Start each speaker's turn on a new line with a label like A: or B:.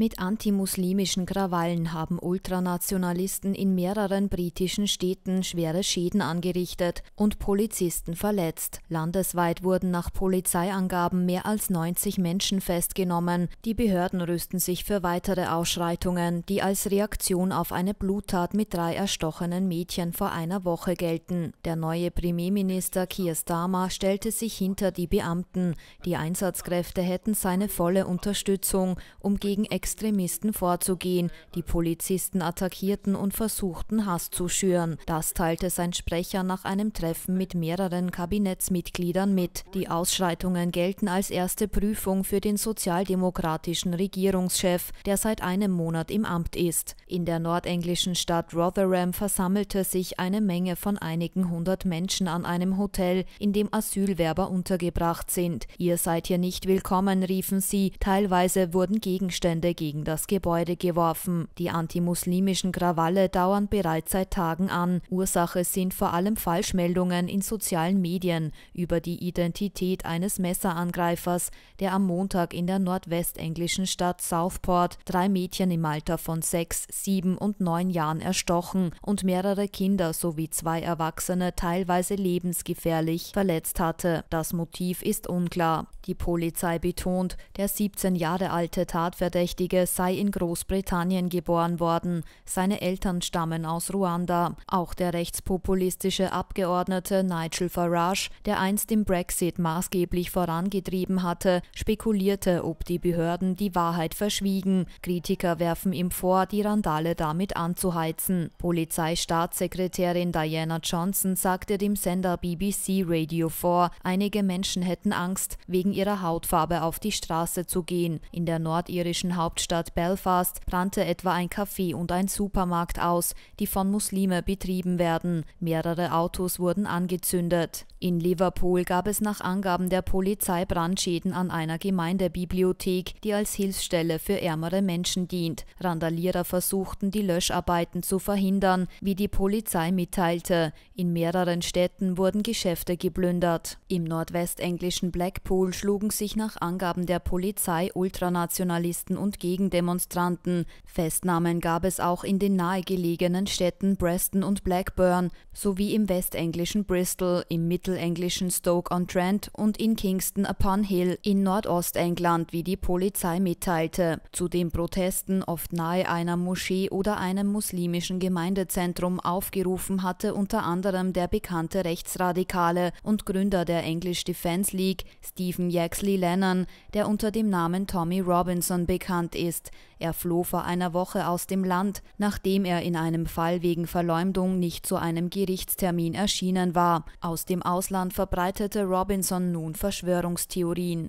A: Mit antimuslimischen Krawallen haben Ultranationalisten in mehreren britischen Städten schwere Schäden angerichtet und Polizisten verletzt. Landesweit wurden nach Polizeiangaben mehr als 90 Menschen festgenommen. Die Behörden rüsten sich für weitere Ausschreitungen, die als Reaktion auf eine Bluttat mit drei erstochenen Mädchen vor einer Woche gelten. Der neue Premierminister Keir Starmer stellte sich hinter die Beamten. Die Einsatzkräfte hätten seine volle Unterstützung, um gegen Ex Extremisten vorzugehen. Die Polizisten attackierten und versuchten Hass zu schüren. Das teilte sein Sprecher nach einem Treffen mit mehreren Kabinettsmitgliedern mit. Die Ausschreitungen gelten als erste Prüfung für den sozialdemokratischen Regierungschef, der seit einem Monat im Amt ist. In der nordenglischen Stadt Rotherham versammelte sich eine Menge von einigen hundert Menschen an einem Hotel, in dem Asylwerber untergebracht sind. Ihr seid hier nicht willkommen, riefen sie. Teilweise wurden Gegenstände gegen das Gebäude geworfen. Die antimuslimischen Krawalle dauern bereits seit Tagen an. Ursache sind vor allem Falschmeldungen in sozialen Medien über die Identität eines Messerangreifers, der am Montag in der nordwestenglischen Stadt Southport drei Mädchen im Alter von sechs, sieben und neun Jahren erstochen und mehrere Kinder sowie zwei Erwachsene teilweise lebensgefährlich verletzt hatte. Das Motiv ist unklar. Die Polizei betont, der 17 Jahre alte Tatverdächtige Verdächtige sei in Großbritannien geboren worden. Seine Eltern stammen aus Ruanda. Auch der rechtspopulistische Abgeordnete Nigel Farage, der einst im Brexit maßgeblich vorangetrieben hatte, spekulierte, ob die Behörden die Wahrheit verschwiegen. Kritiker werfen ihm vor, die Randale damit anzuheizen. Polizeistaatssekretärin Diana Johnson sagte dem Sender BBC Radio 4, einige Menschen hätten Angst, wegen ihrer Hautfarbe auf die Straße zu gehen. In der nordirischen Hauptstadt Hauptstadt Belfast brannte etwa ein Café und ein Supermarkt aus, die von Muslime betrieben werden. Mehrere Autos wurden angezündet. In Liverpool gab es nach Angaben der Polizei Brandschäden an einer Gemeindebibliothek, die als Hilfsstelle für ärmere Menschen dient. Randalierer versuchten, die Löscharbeiten zu verhindern, wie die Polizei mitteilte. In mehreren Städten wurden Geschäfte geplündert. Im nordwestenglischen Blackpool schlugen sich nach Angaben der Polizei Ultranationalisten und Gegendemonstranten. Festnahmen gab es auch in den nahegelegenen Städten Preston und Blackburn sowie im westenglischen Bristol, im mittelenglischen Stoke-on-Trent und in Kingston upon Hill in Nordostengland, wie die Polizei mitteilte. Zu den Protesten, oft nahe einer Moschee oder einem muslimischen Gemeindezentrum, aufgerufen hatte unter anderem der bekannte Rechtsradikale und Gründer der English Defense League, Stephen Yaxley Lennon, der unter dem Namen Tommy Robinson bekannt bekannt ist. Er floh vor einer Woche aus dem Land, nachdem er in einem Fall wegen Verleumdung nicht zu einem Gerichtstermin erschienen war. Aus dem Ausland verbreitete Robinson nun Verschwörungstheorien.